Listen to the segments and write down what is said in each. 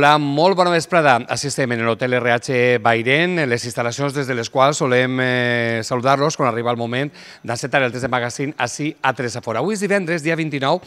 Hola, molt bona vesprada. Assistem en l'Hotel RH e Bairén, les instal·lacions des de les quals solem eh, saludar-los quan arriba el moment d'encetar el test de magazín així a Tres a Fora. Avui és divendres, dia 29,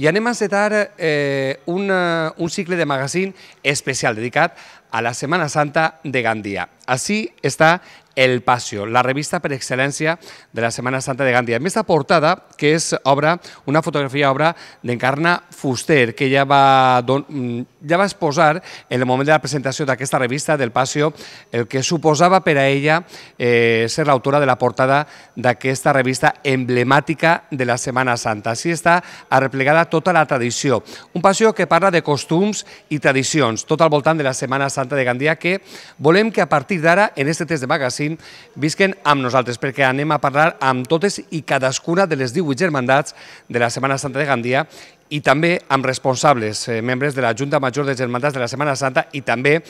i anem a encetar eh, un, un cicle de magazín especial dedicat a la Semana Santa de Gandía. Así está El Pasio, la revista per excel·lència de la Semana Santa de Gandía. Amb aquesta portada, que és obra, una fotografia obra d'Encarna Fuster, que ja va, don, mm, ja va exposar en el moment de la presentació d'aquesta revista del Pasio el que suposava per a ella eh, ser l'autora de la portada d'aquesta revista emblemàtica de la Semana Santa. Així està arreplegada tota la tradició. Un Pasio que parla de costums i tradicions, tot al voltant de la Semana Santa Infanta de Gandia, que volem que a partir d'ara, en este test de magazine, visquen amb nosaltres, perquè anem a parlar amb totes i cadascuna de les 18 germandats de la Setmana Santa de Gandia i també amb responsables, eh, membres de la Junta Major de Germandats de la Setmana Santa i també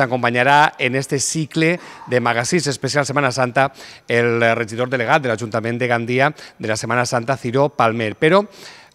acompanyarà en este cicle de magasins especial Setmana Santa el regidor delegat de l'Ajuntament de Gandia de la Setmana Santa, Ciro Palmer. Però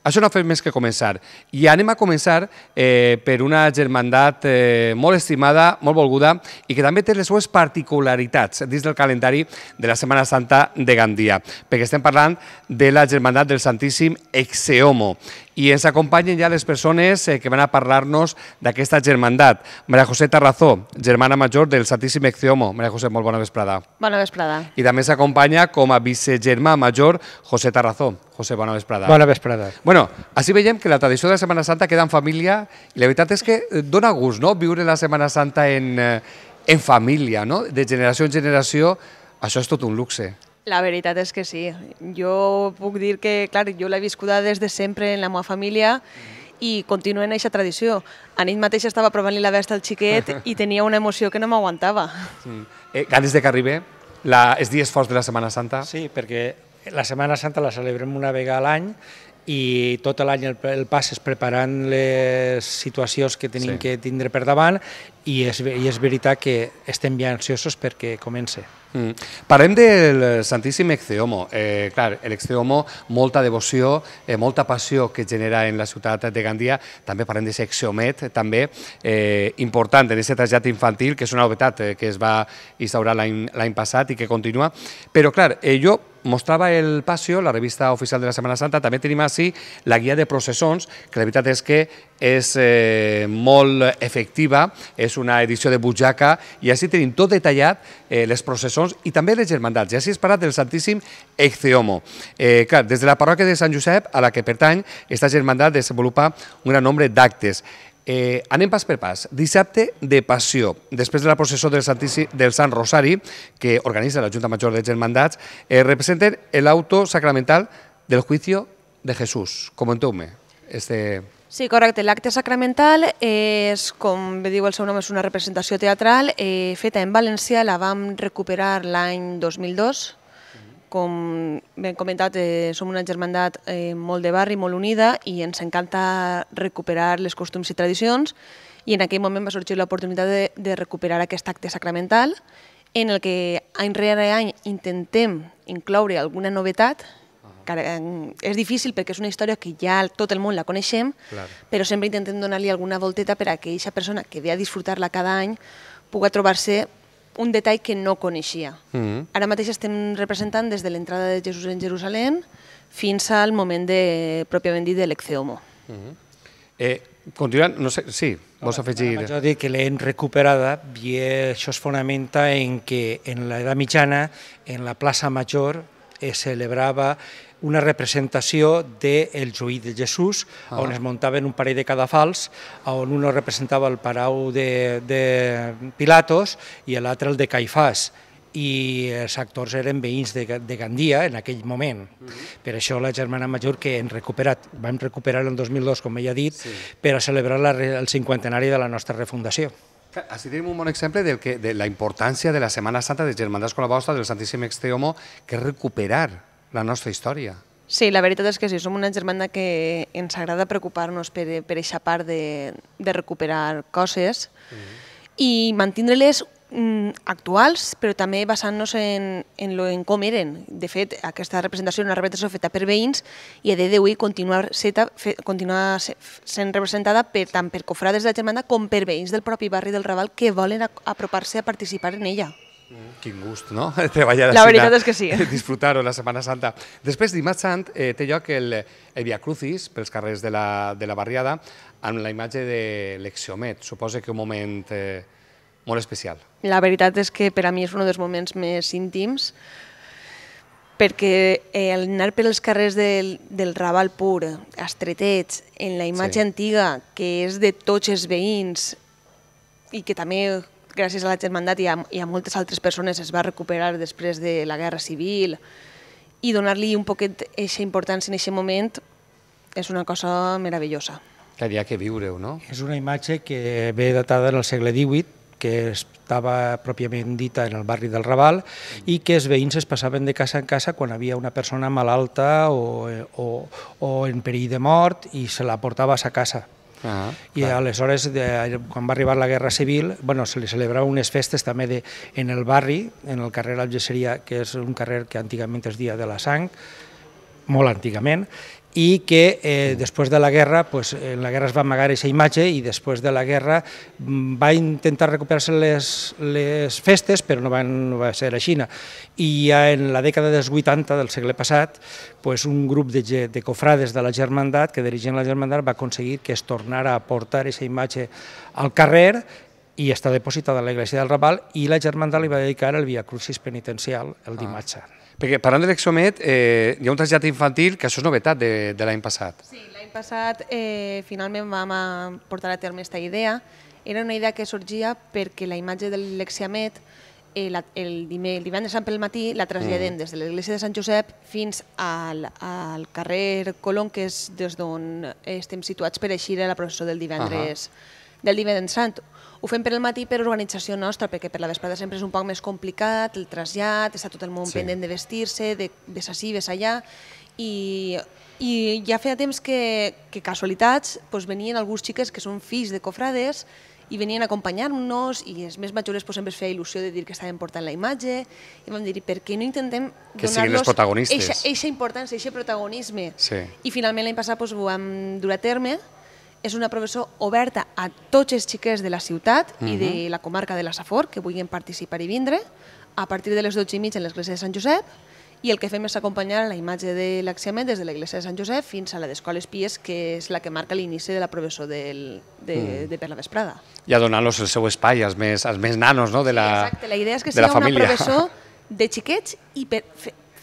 això no ha fet més que començar. I anem a començar eh, per una germandat eh, molt estimada, molt volguda, i que també té les seues particularitats dins del calendari de la Setmana Santa de Gandia, perquè estem parlant de la germandat del Santíssim Exeomo i ens acompanyen ja les persones eh, que van a parlar-nos d'aquesta germandat. Maria José Tarrazó, germana major del Santíssim Exciomo. Maria José, molt bona vesprada. Bona vesprada. I també s'acompanya com a vicegermà major José Tarrazó. José, bona vesprada. Bona vesprada. Bueno, així veiem que la tradició de la Setmana Santa queda en família i la veritat és que eh, dona gust, no?, viure la Setmana Santa en, eh, en família, no?, de generació en generació, això és tot un luxe. La veritat és que sí. Jo puc dir que, clar, jo l'he viscuda des de sempre en la meva família i continuo en aquesta tradició. A nit mateix estava provant-li la besta al xiquet i tenia una emoció que no m'aguantava. Sí. Eh, ganes de que arribi la, és dia forts de la Setmana Santa? Sí, perquè la Setmana Santa la celebrem una vegada a l'any i tot l'any el, el passes preparant les situacions que tenim sí. que tindre per davant i és, i és veritat que estem ja ansiosos perquè comence. Mm. Parlem del Santíssim Exceomo. Eh, clar, l'Exceomo, molta devoció, eh, molta passió que genera en la ciutat de Gandia. També parlem de exeomet, també eh, important en aquest trasllat infantil, que és una novetat eh, que es va instaurar l'any passat i que continua. Però, clar, eh, jo mostrava el Passio, la revista oficial de la Setmana Santa, també tenim així la guia de processons, que la veritat és que és eh, molt efectiva, és una edició de butxaca, i així tenim tot detallat eh, les processons i també les germandats, i així és parat del Santíssim Ecceomo. Eh, clar, des de la parròquia de Sant Josep, a la que pertany, aquesta germandat desenvolupa un gran nombre d'actes. Eh, anem pas per pas. Dissabte de Passió, després de la processó del, Santici, del Sant Rosari, que organitza la Junta Major de Germandats, eh, representen el auto sacramental del juicio de Jesús. Comenteu-me. Este... Sí, correcte. L'acte sacramental és, com bé diu el seu nom, és una representació teatral eh, feta en València, la vam recuperar l'any 2002, com ben comentat, eh, som una germandat eh, molt de barri, molt unida, i ens encanta recuperar les costums i tradicions, i en aquell moment va sorgir l'oportunitat de, de recuperar aquest acte sacramental, en el que any rere any intentem incloure alguna novetat, que mm, és difícil perquè és una història que ja tot el món la coneixem, Clar. però sempre intentem donar-li alguna volteta per a que aquella persona que ve a disfrutar-la cada any puga trobar-se un detall que no coneixia. Mm -hmm. Ara mateix estem representant des de l'entrada de Jesús en Jerusalem fins al moment de, pròpiament dit de l'Ecceomo. Mm -hmm. eh, continuant, no sé, sí, vols afegir... jo dic que l'hem recuperada i això es fonamenta en que en l'edat mitjana, en la plaça major, es celebrava una representació del de Joí de Jesús, ah. on es muntaven un parell de cadafals, on un representava el parau de, de Pilatos i l'altre el de Caifàs i els actors eren veïns de, de Gandia en aquell moment. Mm -hmm. Per això la germana major que hem recuperat, vam recuperar el 2002, com ella ha dit, sí. per a celebrar la, el cinquantenari de la nostra refundació. Eh, així tenim un bon exemple del que, de la importància de la Setmana Santa de Germandats Colabosta, del Santíssim Exteomo, que és recuperar la nostra història. Sí, la veritat és que sí, som una germana que ens agrada preocupar-nos per, per aquesta part de, de recuperar coses mhm. mm -hmm. i mantindre-les actuals, però també basant-nos en, en, lo, en com eren. De fet, aquesta representació era una representació feta per veïns i a dia d'avui continua, seta, fe, continua sent representada per, tant per cofrades de la germana com per veïns del propi barri del Raval que volen apropar-se a participar en ella. Mm. Quin gust, no? Treballar la veritat és que sí. Disfrutar-ho la Setmana Santa. Després, dimarts sant, eh, té lloc el, el Via Crucis pels carrers de la, de la barriada amb la imatge de l'Exiomet. Suposa que un moment eh, molt especial. La veritat és que per a mi és un dels moments més íntims perquè eh, el anar per els carrers del, del Raval pur, estretets, en la imatge sí. antiga, que és de tots els veïns i que també gràcies a la Germandat i a, i a moltes altres persones es va recuperar després de la Guerra Civil i donar-li un poquet eixa importància en aquest moment és una cosa meravellosa. Que hi ha que viure no? És una imatge que ve datada en el segle XVIII, que estava pròpiament dita en el barri del Raval i que els veïns es passaven de casa en casa quan havia una persona malalta o, o, o en perill de mort i se la portava a sa casa. Ah, I clar. aleshores, de, quan va arribar la Guerra Civil, bueno, se li celebraven unes festes també de, en el barri, en el carrer Algesseria, que és un carrer que antigament es dia de la sang, molt antigament, i que eh, després de la guerra, pues, en la guerra es va amagar aquesta imatge i després de la guerra mm, va intentar recuperar-se les, les festes, però no, van, no va ser a Xina. I ja en la dècada dels 80 del segle passat, pues, un grup de, de cofrades de la Germandat, que dirigien la Germandat, va aconseguir que es tornara a portar aquesta imatge al carrer i està depositada a la del Raval i la Germandat li va dedicar el Via Crucis Penitencial el ah. dimarts ah. Perquè parlant de l'Exomet, eh, hi ha un trasllat infantil que això és novetat de, de l'any passat. Sí, l'any passat eh, finalment vam a eh, portar a terme aquesta idea. Era una idea que sorgia perquè la imatge de l'Exomet eh, la, el, el divendres Sant pel matí la traslladem mm. des de l'església de Sant Josep fins al, al carrer Colón, que és des d'on eh, estem situats per eixir a la processó del divendres uh -huh del divendres sant. Ho fem per el matí per organització nostra, perquè per la vesprada sempre és un poc més complicat, el trasllat, està tot el món sí. pendent de vestir-se, de ves ací, ves allà, i, i ja feia temps que, que casualitats doncs venien alguns xiques que són fills de cofrades i venien a acompanyar-nos i els més majors pues, sempre es feia il·lusió de dir que estàvem portant la imatge i vam dir, per què no intentem donar-los eixa, eixa importància, eixa protagonisme. Sí. I finalment l'any passat pues, ho vam dur a terme és una professó oberta a tots els xiquets de la ciutat uh -huh. i de mhm. la comarca de la Safor que vulguin participar i vindre a partir de les 12 i mitja en l'església de Sant Josep i el que fem és acompanyar la imatge de l'axiament des de l'església de Sant Josep fins a la d'Escoles Pies, que és la que marca l'inici de la professó del, de, mm. de per la vesprada. I a donar-los el seu espai als més, als més nanos no? de la sí, Exacte, la idea és que sigui una professó de xiquets i per,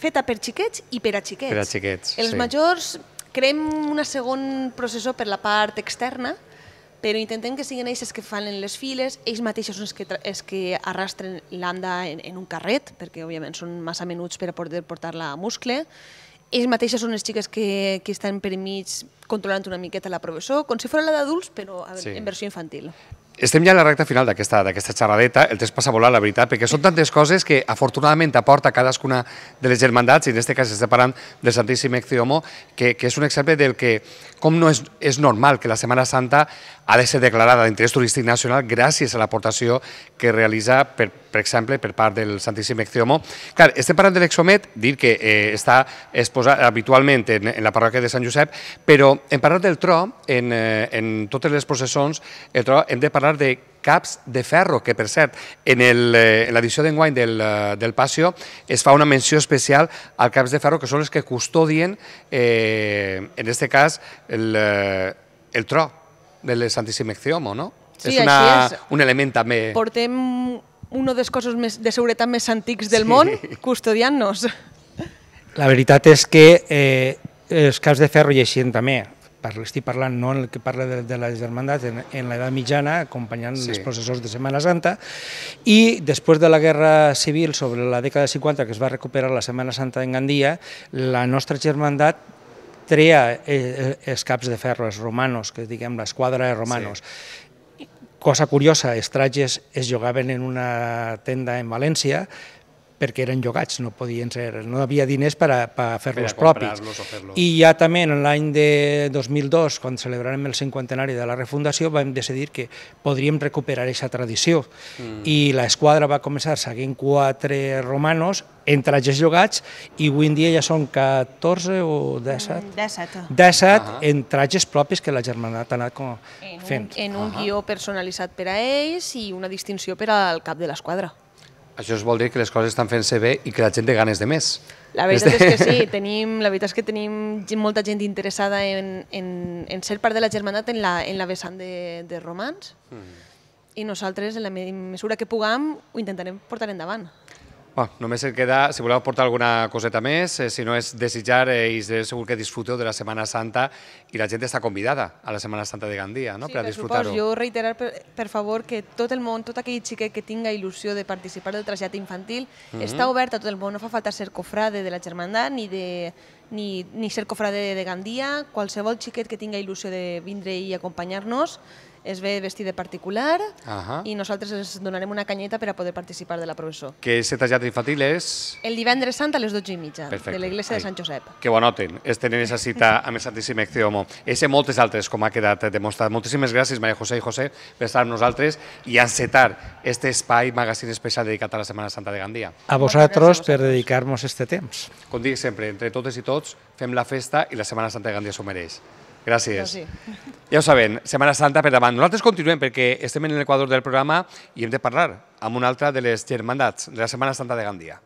feta per xiquets i per a xiquets. Per a xiquets, Els sí. majors creem un segon processó per la part externa, però intentem que siguin ells els que fan les files, ells mateixos són els que, els que arrastren l'anda en, en un carret, perquè òbviament són massa menuts per poder portar-la a muscle, ells mateixes són les xiques que, que estan per mig controlant una miqueta la professora, com si fos la d'adults, però en, sí. en versió infantil estem ja a la recta final d'aquesta xerradeta, el temps passa volar, la veritat, perquè són tantes coses que afortunadament aporta cadascuna de les germandats, i en aquest cas estem parlant del Santíssim Ecce Homo, que, que és un exemple del que com no és, és normal que la Setmana Santa ha de ser declarada d'interès turístic nacional gràcies a l'aportació que realitza, per, per exemple, per part del Santíssim Exciomo. Clar, estem parlant de l'Exomet, dir que eh, està exposat habitualment en, en la parròquia de Sant Josep, però en parlar del tro, en, eh, en totes les processons, el tro, hem de parlar de caps de ferro, que per cert, en eh, l'edició d'enguany del, eh, del Pasio es fa una menció especial al caps de ferro, que són els que custodien, eh, en aquest cas, el, el tro, del Santissimexiomo, no? Sí, és, una, és. un element també... Portem una dels cossos més, de seguretat més antics del sí. món custodiant-nos. La veritat és que eh, els caps de ferro i així també, estic parlant no en el que parla de, de les germandats, en, en l'edat mitjana, acompanyant sí. els processors de Setmana Santa, i després de la Guerra Civil, sobre la dècada de 50, que es va recuperar la Setmana Santa en Gandia, la nostra germandat trea els eh, eh, caps de ferro, els romanos, que diguem l'esquadra de romanos. Sí. Cosa curiosa, els trajes es jugaven en una tenda en València, perquè eren llogats, no podien ser, no havia diners per, a, per fer-los propis. Fer I ja també en l'any de 2002, quan celebrarem el cinquantenari de la refundació, vam decidir que podríem recuperar aquesta tradició. Mm. I esquadra va començar seguint quatre romanos en trajes llogats i avui en dia ja són 14 o 17? 17. 17 uh -huh. en trajes propis que la germanat ha anat com fent. En un, en un uh -huh. guió personalitzat per a ells i una distinció per al cap de l'esquadra. Això es vol dir que les coses estan fent-se bé i que la gent té ganes de més. La veritat és que sí, tenim, la veritat és que tenim molta gent interessada en, en, en ser part de la germandat en la, en la vessant de, de romans mm. i nosaltres, en la mesura que puguem, ho intentarem portar endavant. Bueno, només et queda, si voleu portar alguna coseta més, eh, si no és desitjar eh, i segur que disfruteu de la Setmana Santa i la gent està convidada a la Setmana Santa de Gandia no? Sí, per, per disfrutar-ho. Jo reiterar, per, per favor, que tot el món, tot aquell xiquet que tinga il·lusió de participar del trasllat infantil, mm -hmm. està obert a tot el món, no fa falta ser cofrade de la germandat ni, de, ni, ni ser cofrade de Gandia, qualsevol xiquet que tinga il·lusió de vindre i acompanyar-nos, es ve vestit de particular uh -huh. i nosaltres els donarem una canyeta per a poder participar de la professó. Que el tallat infantil és... El divendres sant a les 12 i mitja, Perfecte. de la iglesia de Sant Josep. Que ho anoten, es tenen esa cita amb el Santíssim És Ese moltes altres, com ha quedat demostrat. Moltíssimes gràcies, Maria José i José, per estar amb nosaltres i encetar este espai magasin especial dedicat a la Setmana Santa de Gandia. A vosaltres per dedicar-nos este temps. Com dic sempre, entre totes i tots, fem la festa i la Setmana Santa de Gandia s'ho mereix. Gràcies. Sí. Ja ho sabem, Setmana Santa per davant. Nosaltres continuem perquè estem en l'equador del programa i hem de parlar amb una altra de les germandats de la Setmana Santa de Gandia.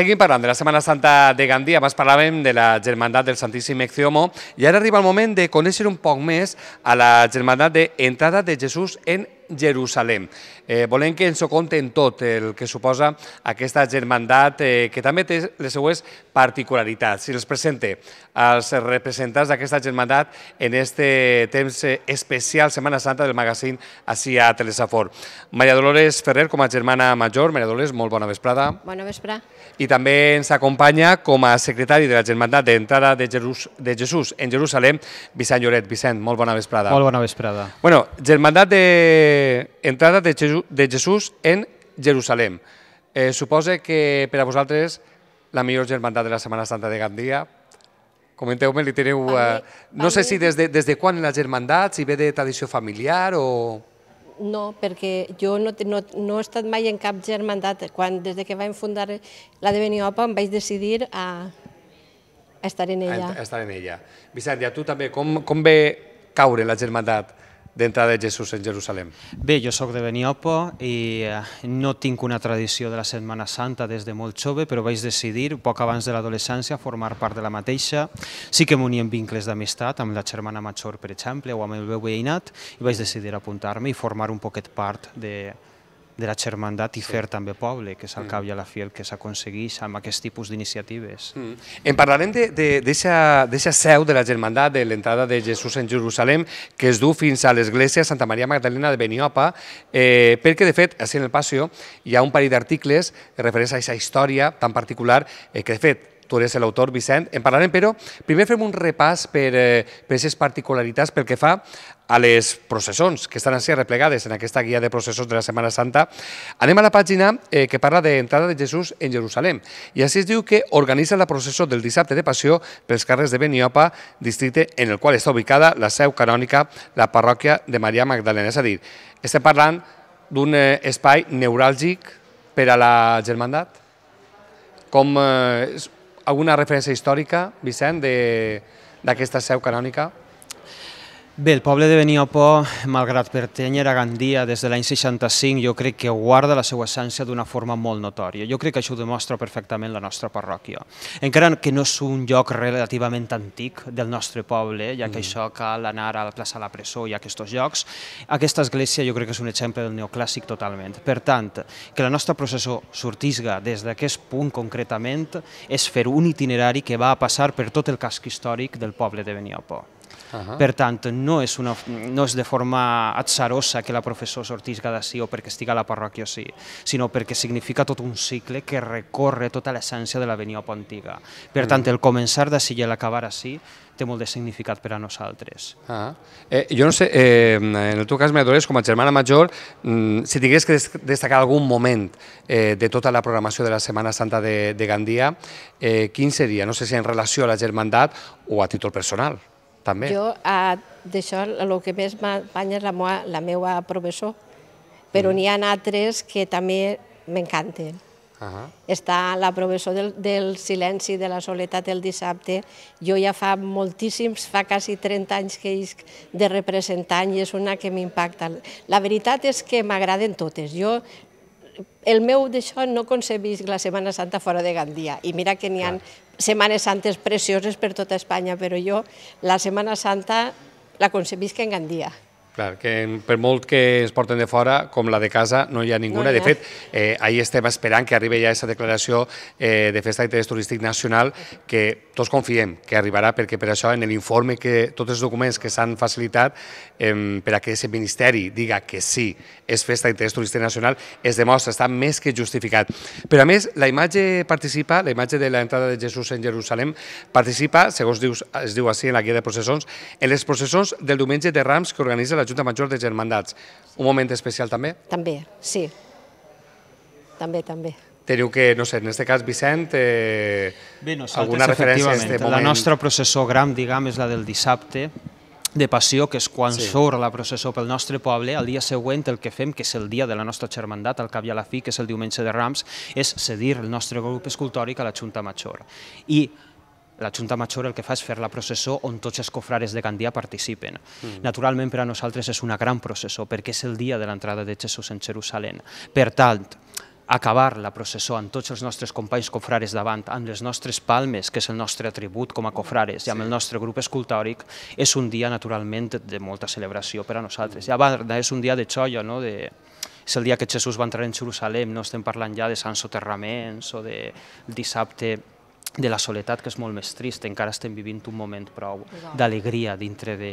Seguim parlant de la Setmana Santa de Gandia, abans parlàvem de la germandat del Santíssim Exiomo, i ara arriba el moment de conèixer un poc més a la germandat d'entrada de Jesús en Jerusalem. Eh, volem que ens ho compten tot el que suposa aquesta germandat eh, que també té les seues particularitats. Si les presente als representants d'aquesta germandat en este temps eh, especial Setmana Santa del magazín així a Telesafor. Maria Dolores Ferrer, com a germana major, Maria Dolores, molt bona vesprada. Bona vesprada. I també ens acompanya com a secretari de la Germandat d'Entrada de, Jerus de Jesús en Jerusalem, Vicent Lloret. Vicent, molt bona vesprada. Molt bona vesprada. Bueno, Germandat de eh, entrada de, Jesús, de Jesús en Jerusalem. Eh, suposa que per a vosaltres la millor germandat de la Setmana Santa de Gandia. Comenteu-me, li teniu... Eh, no sé si des de, des de quan la germandat, si ve de tradició familiar o... No, perquè jo no, no, no he estat mai en cap germandat. Quan, des de que vam fundar la de Beniopa em vaig decidir a, a estar en ella. A, a estar en ella. Vicent, i a tu també, com, com ve caure la germandat? d'entrada de Jesús en Jerusalem? Bé, jo sóc de Beniopo i eh, no tinc una tradició de la Setmana Santa des de molt jove, però vaig decidir, poc abans de l'adolescència, formar part de la mateixa. Sí que m'unia vincles d'amistat amb la germana major, per exemple, o amb el meu veïnat, i vaig decidir apuntar-me i formar un poquet part de, de la germandat i fer també poble, que és al mm. cap i a la fi el que s'aconsegueix amb aquest tipus d'iniciatives. Mm. En parlarem d'aquesta seu de la germandat de l'entrada de Jesús en Jerusalem, que es du fins a l'església Santa Maria Magdalena de Beniopa, eh, perquè, de fet, així en el passió, hi ha un parell d'articles que refereixen a aquesta història tan particular, eh, que, de fet, tu el l'autor, Vicent. En parlarem, però, primer fem un repàs per aquestes eh, particularitats pel que fa a les processons que estan així replegades en aquesta guia de processons de la Setmana Santa. Anem a la pàgina eh, que parla d'entrada de Jesús en Jerusalem. I així es diu que organitza la processó del dissabte de Passió pels carrers de Beniopa, districte en el qual està ubicada la seu canònica, la parròquia de Maria Magdalena. És a dir, estem parlant d'un eh, espai neuràlgic per a la germandat, com eh, alguna referència històrica, Vicent, d'aquesta seu canònica? Bé, el poble de Beniopo, malgrat pertanyer a Gandia des de l'any 65, jo crec que guarda la seva essència d'una forma molt notòria. Jo crec que això ho demostra perfectament la nostra parròquia. Encara que no és un lloc relativament antic del nostre poble, ja que mm. això cal anar a la plaça de la Presó i a aquests llocs, aquesta església jo crec que és un exemple del neoclàssic totalment. Per tant, que la nostra processó sortisga des d'aquest punt concretament és fer un itinerari que va a passar per tot el casc històric del poble de Beniopo. Per tant, no és, una, no és de forma atzarosa que la professora sortís cada sí o perquè estiga a la parròquia o sí, sinó perquè significa tot un cicle que recorre tota l'essència de la Pontiga. Per tant, mm. el començar sí i l'acabar ací té molt de significat per a nosaltres. Ah. Eh, jo no sé, eh, en el teu cas, Mediadores, com a germana major, mm, si tingués que destacar algun moment eh, de tota la programació de la Setmana Santa de, de Gandia, eh, quin seria? No sé si en relació a la germandat o a títol personal. També. Jo, a, d'això, el que més m'apanya és la meva, la meva professor, però mm. n'hi ha altres que també m'encanten. Uh -huh. Està la professor del, del silenci, de la soledat el dissabte. Jo ja fa moltíssims, fa quasi 30 anys que ells de representant i és una que m'impacta. La veritat és que m'agraden totes. Jo el meu d'això no concebís la Setmana Santa fora de Gandia, i mira que n'hi ha Setmanes Santes precioses per tota Espanya, però jo la Setmana Santa la que en Gandia. Clar, que per molt que es porten de fora, com la de casa, no hi ha ninguna. No hi ha. De fet, eh, ahir estem esperant que arribi ja aquesta declaració eh, de Festa d'Interès Turístic Nacional, que tots confiem que arribarà, perquè per això en l'informe que tots els documents que s'han facilitat eh, per a que aquest ministeri diga que sí, és Festa d'Interès Turístic Nacional, es demostra, està més que justificat. Però a més, la imatge participa, la imatge de l'entrada de Jesús en Jerusalem, participa, segons dius, es diu així en la guia de processons, en les processons del diumenge de Rams que organitza la Junta Major de Germandats. Un moment especial també? També, sí. També, també. Teniu que, no sé, en aquest cas, Vicent, eh, alguna referència a aquest moment? La nostra processó gran, diguem, és la del dissabte, de passió, que és quan surt la processó pel nostre poble, el dia següent el que fem, que és el dia de la nostra germandat, al cap i a la fi, que és el diumenge de Rams, és cedir el nostre grup escultòric a la Junta Major. I la Junta Major el que fa és fer la processó on tots els cofrares de Gandia participen. Mm. Naturalment, per a nosaltres és una gran processó, perquè és el dia de l'entrada de Jesús en Jerusalem. Per tant, acabar la processó amb tots els nostres companys cofrares davant, amb les nostres palmes, que és el nostre atribut com a cofrares, i amb el nostre grup escultòric, és un dia naturalment de molta celebració per a nosaltres. I a banda, és un dia de xolla, no? de, és el dia que Jesús va entrar en Jerusalem, no estem parlant ja de sants soterraments o de dissabte de la soledat, que és molt més trist. Encara estem vivint un moment prou d'alegria dintre de,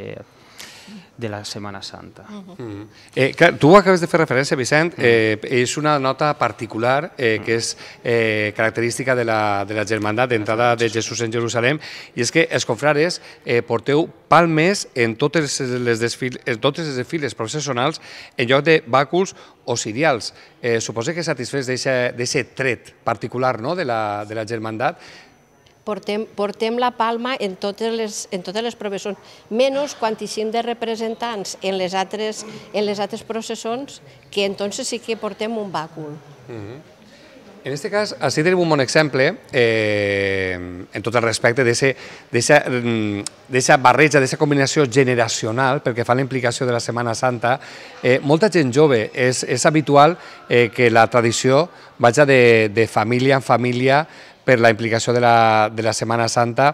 de la Setmana Santa. Uh -huh. mm -hmm. eh, clar, tu acabes de fer referència, Vicent, mm-hmm. eh, és una nota particular eh, que mm-hmm. és eh, característica de la, de la germandat d'entrada de Jesús en Jerusalem, i és que els confrares eh, porteu palmes en totes les, desfil, en totes les desfiles processionals en lloc de bàculs o sirials. Eh, suposo que satisfés d'aquest tret particular no? de, la, de la germandat, portem, portem la palma en totes les, en totes les professions, menys quan tinguem de representants en les altres, en les altres processons, que entonces sí que portem un bàcul. Uh En aquest cas, així tenim un bon exemple, eh, en tot el respecte, d'aquesta mm, barreja, d'aquesta combinació generacional, perquè fa la implicació de la Setmana Santa. Eh, molta gent jove, és, és habitual eh, que la tradició vaja de, de família en família, per la implicació de la, de la Setmana Santa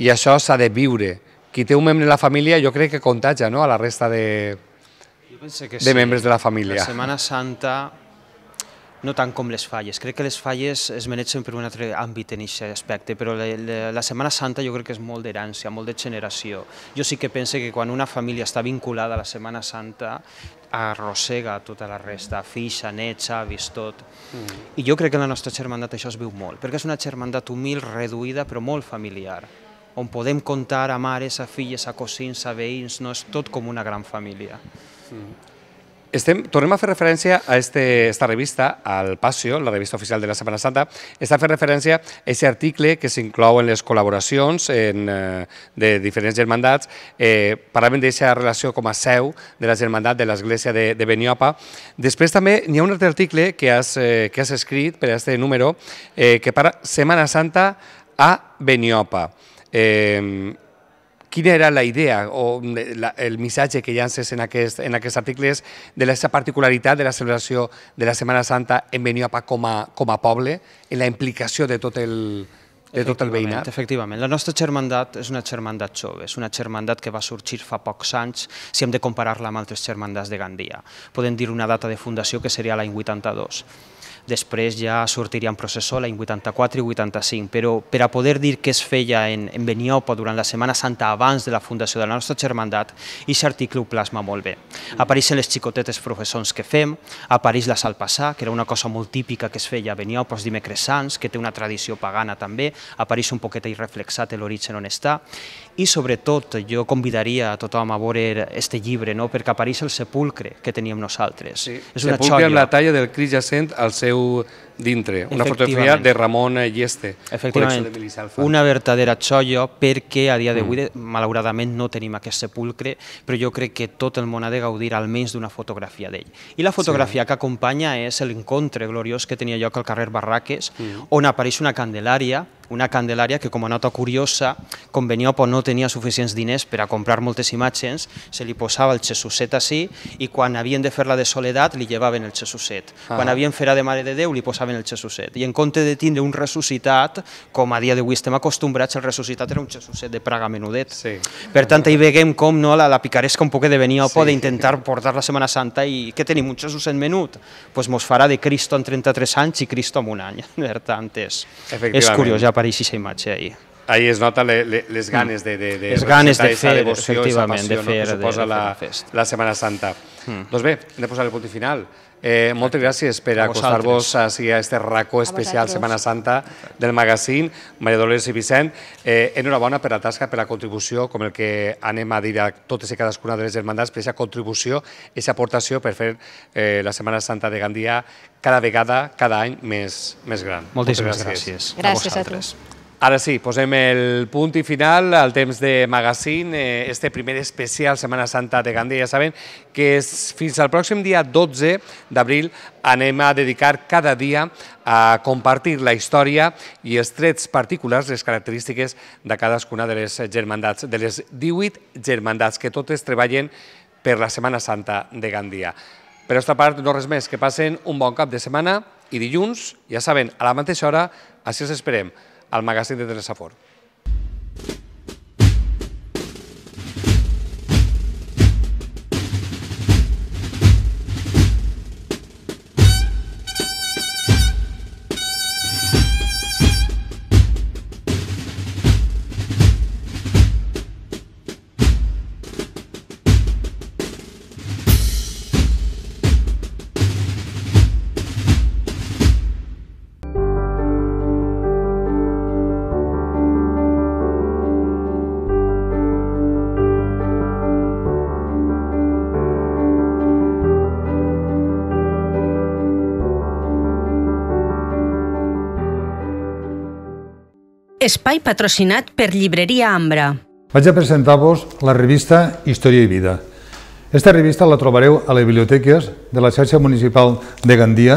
i això s'ha de viure. Qui té un membre de la família jo crec que contagia no? a la resta de, que de sí, membres de la família. La Setmana Santa no tant com les falles. Crec que les falles es mereixen per un altre àmbit en aquest aspecte, però la, la, la Setmana Santa jo crec que és molt d'herència, molt de generació. Jo sí que pense que quan una família està vinculada a la Setmana Santa arrossega tota la resta, mm. fills, nets, avis, tot. Mm. I jo crec que la nostra germandat això es viu molt, perquè és una germandat humil, reduïda, però molt familiar, on podem contar a mares, a filles, a cosins, a veïns, no és tot com una gran família. Mm. Estem, tornem a fer referència a este, esta revista, al Passio, la revista oficial de la Setmana Santa, està fent referència a aquest article que s'inclou en les col·laboracions en, eh, de diferents germandats. Eh, parlem d'aquesta relació com a seu de la germandat de l'Església de, de Beniopa. Després també n'hi ha un altre article que has, eh, que has escrit per a aquest número eh, que parla Setmana Santa a Beniopa. Eh, quina era la idea o mm, la, el missatge que llances en aquest, en aquest article és de la particularitat de la celebració de la Setmana Santa en Beniopa com a, com a poble, en la implicació de tot el, de tot el veïnat. Efectivament, la nostra germandat és una germandat jove, és una germandat que va sorgir fa pocs anys, si hem de comparar-la amb altres germandats de Gandia. Podem dir una data de fundació que seria l'any 82 després ja sortiria en processó l'any 84 i 85, però per a poder dir què es feia en, en Beniopa durant la Setmana Santa abans de la fundació de la nostra germandat, i article ho plasma molt bé. Apareixen les xicotetes professors que fem, apareix la salpassà, que era una cosa molt típica que es feia a Beniopa els dimecres sants, que té una tradició pagana també, apareix un poquet i reflexat l'origen on està, i sobretot jo convidaria a tothom a veure este llibre, no? perquè apareix el sepulcre que teníem nosaltres. Sí. És una sepulcre xòria. amb la talla del Cris Jacent al seu eu dintre. Una fotografia de Ramon Lleste. Efectivament, una verdadera xoia perquè a dia d'avui, mm. malauradament, no tenim aquest sepulcre, però jo crec que tot el món ha de gaudir almenys d'una fotografia d'ell. I la fotografia que acompanya és l'encontre gloriós que tenia lloc al carrer Barraques, mm. on apareix una candelària una candelària que, com a nota curiosa, com Beniopo no tenia suficients diners per a comprar moltes imatges, se li posava el Jesuset així i quan havien de fer-la de soledat li llevaven el Jesuset. Quan ah. havien fer-la de Mare de Déu li posaven passaven el Jesuset. I en compte de tindre un ressuscitat, com a dia d'avui estem acostumbrats, el ressuscitat era un Jesuset de Praga menudet. Sí. Per tant, hi veiem com no, la, la picaresca un poc de venir al sí. d'intentar portar la Setmana Santa i que tenim un Jesuset menut? Doncs pues mos farà de Cristo en 33 anys i Cristo en un any. Per tant, és, és curiós, ja apareix aquesta imatge ahir. Ahí es nota le, le, les ganes de, de, de les ganes de fer, devoció, efectivament, passió, de fer, no, de, de fer la, la, la Setmana Santa. Mm. Doncs bé, hem de posar el punt final. Eh, moltes gràcies per acostar-vos a aquest racó especial Setmana Santa del magazín, Maria Dolores i Vicent. Eh, enhorabona per la tasca, per la contribució, com el que anem a dir a totes i cadascuna de les germandats, per aquesta contribució, aquesta aportació per fer eh, la Setmana Santa de Gandia cada vegada, cada any, més, més gran. Moltíssimes moltes gràcies. Gràcies a, gràcies a tu. Ara sí, posem el punt i final al temps de magazín, eh, este primer especial Setmana Santa de Gandia. Ja saben que és fins al pròxim dia 12 d'abril anem a dedicar cada dia a compartir la història i els trets particulars, les característiques de cadascuna de les germandats, de les 18 germandats que totes treballen per la Setmana Santa de Gandia. Per aquesta part, no res més, que passen un bon cap de setmana i dilluns, ja saben, a la mateixa hora, així els esperem al magazín de Telesaport. espai patrocinat per Llibreria Ambra. Vaig a presentar-vos la revista Història i Vida. Aquesta revista la trobareu a les biblioteques de la xarxa municipal de Gandia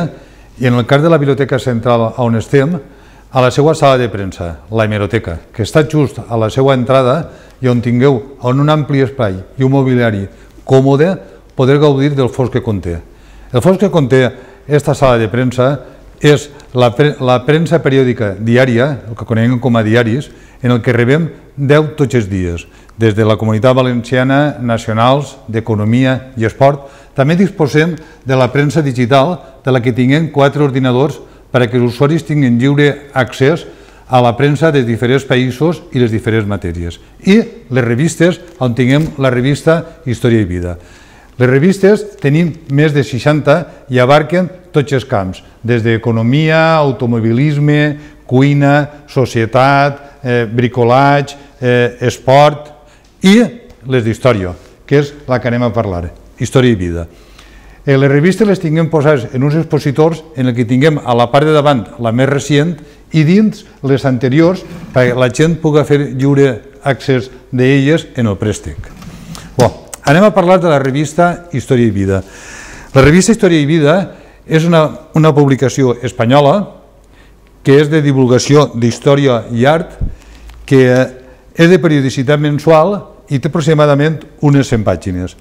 i en el cas de la biblioteca central on estem, a la seva sala de premsa, la hemeroteca, que està just a la seva entrada i on tingueu en un ampli espai i un mobiliari còmode poder gaudir del fons que conté. El fons que conté aquesta sala de premsa és la, pre la premsa periòdica diària, el que coneguem com a diaris, en el que rebem 10 tots els dies, des de la Comunitat Valenciana, nacionals, d'economia i esport. També disposem de la premsa digital, de la que tinguem quatre ordinadors per a que els usuaris tinguin lliure accés a la premsa de diferents països i les diferents matèries. I les revistes, on tinguem la revista Història i Vida. Les revistes tenim més de 60 i abarquen tots els camps, des d'economia, automobilisme, cuina, societat, eh, bricolatge, eh, esport i les d'història, que és la que anem a parlar, història i vida. Eh, les revistes les tinguem posades en uns expositors en el que tinguem a la part de davant la més recient i dins les anteriors perquè la gent pugui fer lliure accés d'elles en el préstec. Bon, Anem a parlar de la revista Història i Vida. La revista Història i Vida és una, una publicació espanyola que és de divulgació d'història i art, que és de periodicitat mensual i té aproximadament unes 100 pàgines.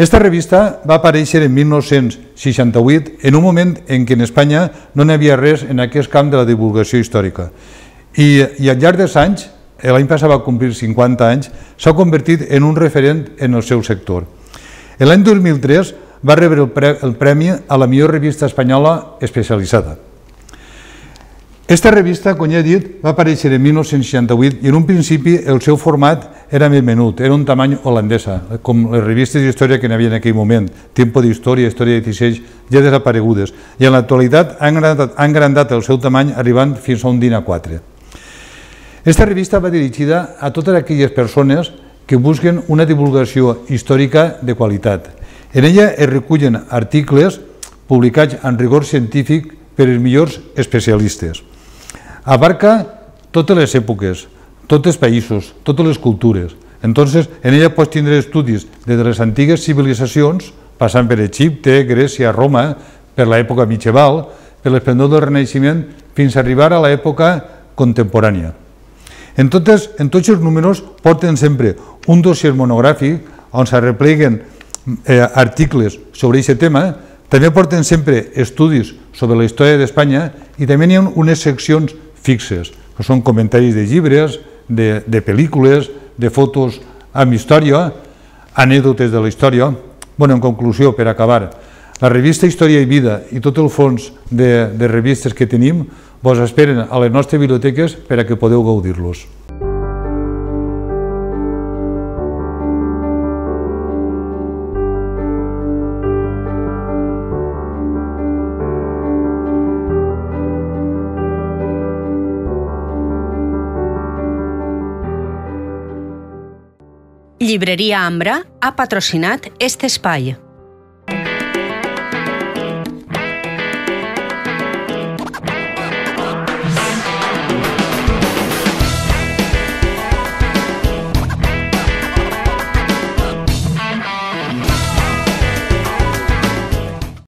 Esta revista va aparèixer en 1968, en un moment en què en Espanya no n'hi havia res en aquest camp de la divulgació històrica. I, i al llarg dels anys Eh, l'any passat va complir 50 anys, s'ha convertit en un referent en el seu sector. L'any 2003 va rebre el, premi a la millor revista espanyola especialitzada. Aquesta revista, com ja he dit, va aparèixer en 1968 i en un principi el seu format era més menut, era un tamany holandesa, com les revistes d'història que n'hi havia en aquell moment, Tiempo d'Història, Història de 16, ja desaparegudes, i en l'actualitat han, han el seu tamany arribant fins a un DIN A4. Esta revista va dirigida a totes aquelles persones que busquen una divulgació històrica de qualitat. En ella es recullen articles publicats amb rigor científic per els millors especialistes. Abarca totes les èpoques, tots els països, totes les cultures. Entonces, en ella pots tindre estudis des de les antigues civilitzacions, passant per Egipte, Grècia, Roma, per l'època mitjaval, per l'esplendor del Renaixement, fins a arribar a l'època contemporània. Entonces, en tots els números porten sempre un dossier monogràfic on s'arrepleguen eh, articles sobre aquest tema, eh? també porten sempre estudis sobre la història d'Espanya i també hi ha unes seccions fixes, que són comentaris de llibres, de, de pel·lícules, de fotos amb història, anèdotes de la història. bueno, en conclusió, per acabar, la revista Història i Vida i tot el fons de, de revistes que tenim vos esperen a les nostres biblioteques per a que podeu gaudir-los. Llibreria Ambra ha patrocinat este espai.